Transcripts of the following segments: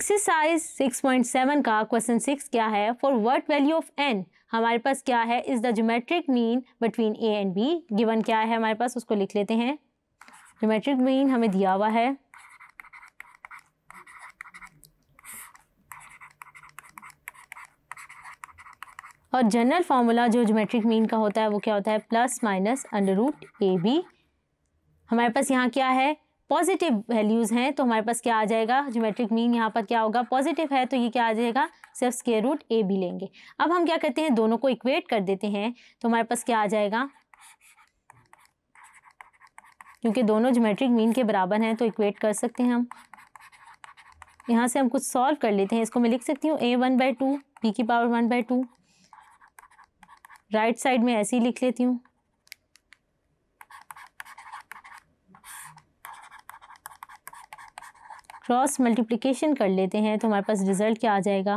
exercise 6.7 का question six क्या है for what value of N हमारे पास क्या है is the geometric mean between A and B given क्या है हमारे पास उसको लिख लेते हैं जोमेट्रिक मीन हमें दिया हुआ है और जनरल फार्मूला जो जोमेट्रिक मीन का होता है वो क्या होता है plus minus under root A B हमारे पास यहाँ क्या है पॉजिटिव वैल्यूज़ हैं तो हमारे पास क्या आ जाएगा ज्योमेट्रिक मीन यहाँ पर क्या होगा पॉजिटिव है तो ये क्या आ जाएगा सिर्फ स्केयर रूट ए भी लेंगे अब हम क्या करते हैं दोनों को इक्वेट कर देते हैं तो हमारे पास क्या आ जाएगा क्योंकि दोनों ज्योमेट्रिक मीन के बराबर हैं तो इक्वेट कर सकते हैं हम यहाँ से हम कुछ सॉल्व कर लेते हैं इसको मैं लिख सकती हूँ A one by two B की power one by two right side में ऐसे ही लिख लेती हूँ क्रॉस मल्टीप्लिकेशन कर लेते हैं तो हमारे पास रिज़ल्ट क्या आ जाएगा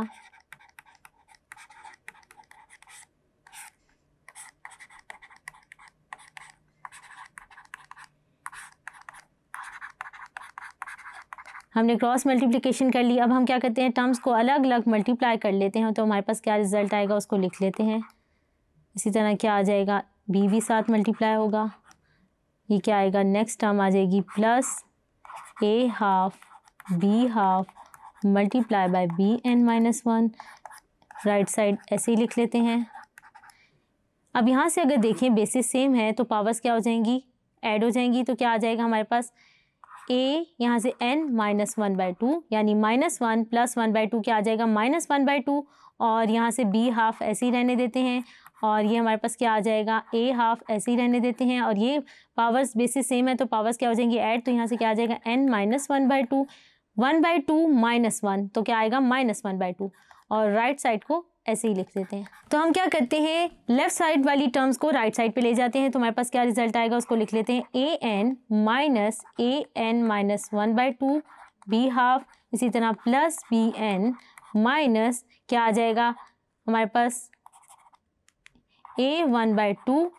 हमने क्रॉस मल्टीप्लिकेशन कर ली अब हम क्या करते हैं टर्म्स को अलग अलग मल्टीप्लाई कर लेते हैं तो हमारे पास क्या रिज़ल्ट आएगा उसको लिख लेते हैं इसी तरह क्या आ जाएगा बी भी साथ मल्टीप्लाई होगा ये क्या आएगा नेक्स्ट टर्म आ जाएगी plus a half b half multiply by b n minus one right side ऐसे ही लिख लेते हैं अब यहाँ से अगर देखें बेसिस सेम है तो पावर्स क्या हो जाएंगी ऐड हो जाएंगी तो क्या आ जाएगा हमारे पास ए यहाँ से n minus one by two यानी minus one plus one by two क्या आ जाएगा माइनस वन बाई टू और यहाँ से बी हाफ ऐसे ही रहने देते हैं और ये हमारे पास क्या आ जाएगा ए हाफ ऐसे ही रहने देते हैं और ये पावर्स बेसिस सेम है तो पावर्स क्या हो जाएंगी ऐड तो यहाँ से क्या आ जाएगा n minus one by two one by two minus one तो क्या आएगा माइनस वन बाई टू और राइट साइड को ऐसे ही लिख देते हैं तो हम क्या करते हैं लेफ्ट साइड वाली टर्म्स को राइट साइड पे ले जाते हैं तो हमारे पास क्या रिजल्ट आएगा उसको लिख लेते हैं a n minus a n minus one by two b half इसी तरह प्लस बी एन माइनस क्या आ जाएगा हमारे पास a one by two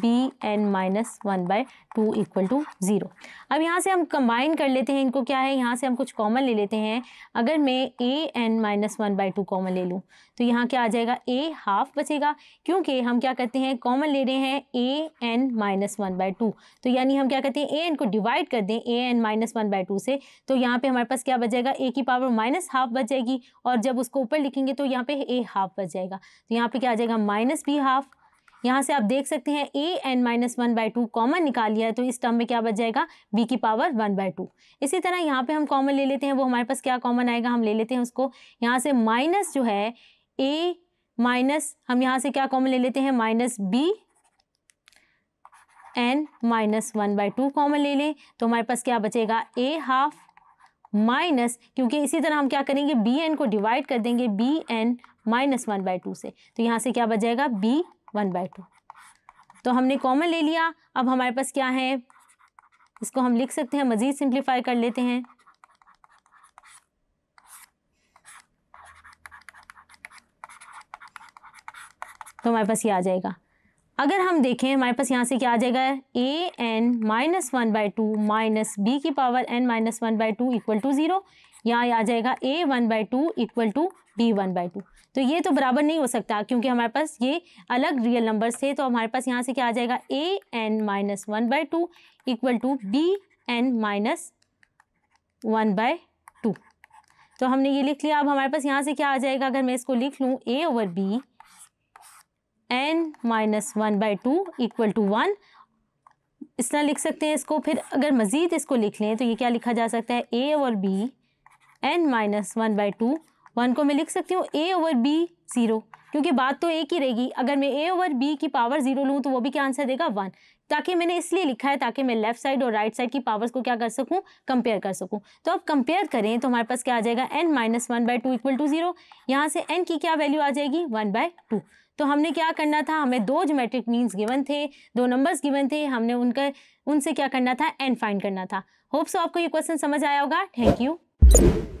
b n minus one by two equal to zero अब यहाँ से हम कंबाइन कर लेते हैं इनको क्या है यहाँ से हम कुछ कॉमन ले लेते हैं अगर मैं a n minus one by two common ले लूँ तो यहाँ क्या आ जाएगा ए हाफ बचेगा क्योंकि हम क्या करते हैं कॉमन ले रहे हैं a n minus one by two तो यानी हम क्या करते हैं ए एन को डिवाइड कर दें a n minus one by two से तो यहाँ पे हमारे पास क्या बच जाएगा ए की पावर माइनस हाफ बच जाएगी और जब उसको ऊपर लिखेंगे तो यहाँ पे ए हाफ बच जाएगा तो यहाँ पे क्या आ जाएगा माइनस बी हाफ यहाँ से आप देख सकते हैं a n minus one by two common निकाल लिया है तो इस टर्म में क्या बच जाएगा बी की पावर वन बाई टू इसी तरह यहाँ पे हम कॉमन ले लेते हैं वो हमारे पास क्या कॉमन आएगा हम ले लेते हैं उसको यहाँ से माइनस जो है ए माइनस हम यहाँ से क्या कॉमन ले लेते हैं minus b n minus one by two common ले लें तो हमारे पास क्या बचेगा ए हाफ माइनस क्योंकि इसी तरह हम क्या करेंगे बी एन को डिवाइड कर देंगे b n minus one by two से तो यहाँ से क्या बचेगा बी वन बाई टू तो हमने कॉमन ले लिया अब हमारे पास क्या है इसको हम लिख सकते हैं मज़ीद सिंप्लीफाई कर लेते हैं तो हमारे पास ये आ जाएगा अगर हम देखें हमारे पास यहाँ से क्या आ जाएगा a n minus one by two minus b की power n minus one by two equal to zero यहाँ आ जाएगा a one by two equal to b one by two तो ये तो बराबर नहीं हो सकता क्योंकि हमारे पास ये अलग रियल नंबर्स थे तो हमारे पास यहाँ से क्या आ जाएगा a n minus one by two equal to b n minus one by two तो हमने ये लिख लिया अब हमारे पास यहाँ से क्या आ जाएगा अगर मैं इसको लिख लूँ a over b n minus one by two equal to one इस तरह लिख सकते हैं इसको फिर अगर मज़ीद इसको लिख लें तो ये क्या लिखा जा सकता है a over b n minus one by two one को मैं लिख सकती हूँ ए ओवर बी ज़ीरो क्योंकि बात तो एक ही रहेगी अगर मैं ए ओवर बी की पावर ज़ीरो लूँ तो वो भी क्या आंसर देगा वन ताकि मैंने इसलिए लिखा है ताकि मैं लेफ्ट साइड और राइट साइड की पावर्स को क्या कर सकूं कंपेयर कर सकूं तो अब कंपेयर करें तो हमारे पास क्या आ जाएगा n minus one by two equal to zero यहाँ से एन की क्या वैल्यू आ जाएगी वन बाय टू तो हमने क्या करना था हमें दो जोमेट्रिक मीन्स गिवन थे दो नंबर्स गिवन थे हमने उनका उनसे क्या करना था एन फाइंड करना था होप्स आपको ये क्वेश्चन समझ आया होगा थैंक यू